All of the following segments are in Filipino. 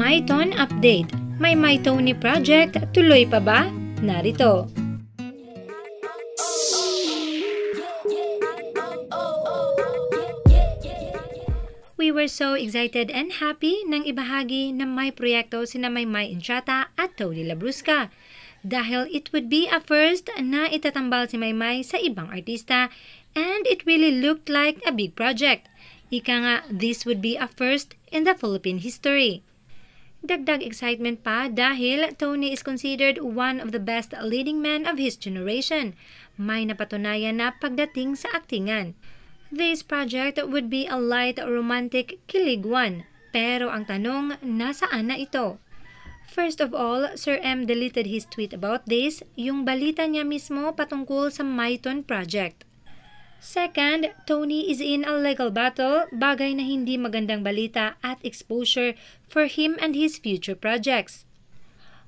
Myton Update. May MyTony Project, tuloy pa ba? Narito. We were so excited and happy nang ibahagi ng may proyekto sina Maymay Inchata at Tony Labrusca dahil it would be a first na itatambal si Maymay sa ibang artista and it really looked like a big project. Ika nga, this would be a first in the Philippine history. Dagdag excitement pa dahil Tony is considered one of the best leading men of his generation. May napatunayan na pagdating sa aktingan. This project would be a light romantic kilig one. pero ang tanong, nasaan na ito? First of all, Sir M deleted his tweet about this, yung balita niya mismo patungkol sa Myton Project. Second, Tony is in a legal battle, bagay na hindi magandang balita at exposure for him and his future projects.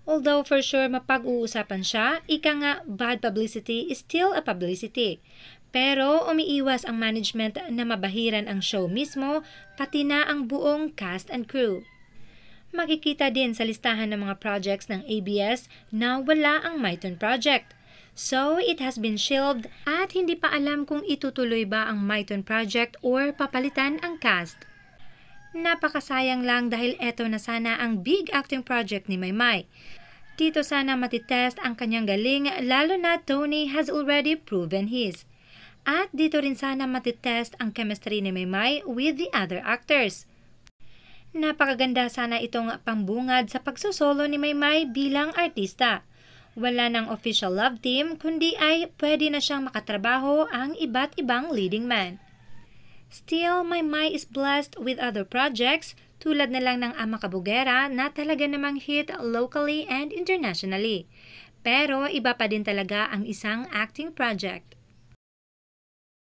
Although for sure mapag-uusapan siya, ika nga bad publicity is still a publicity. Pero umiiwas ang management na mabahiran ang show mismo, pati na ang buong cast and crew. Makikita din sa listahan ng mga projects ng ABS na wala ang Myton Project – So, it has been shelved at hindi pa alam kung itutuloy ba ang Myton Project or papalitan ang cast. Napakasayang lang dahil eto na sana ang big acting project ni Maymay. Dito sana matitest ang kanyang galing lalo na Tony has already proven his. At dito rin sana matitest ang chemistry ni Maymay with the other actors. Napakaganda sana itong pambungad sa pagsosolo ni Maymay bilang artista. Wala ng official love team kundi ay pwede na siyang makatrabaho ang iba't ibang leading man. Still, my Mai is blessed with other projects tulad na lang ng Ama Kabugera na talaga namang hit locally and internationally. Pero iba pa din talaga ang isang acting project.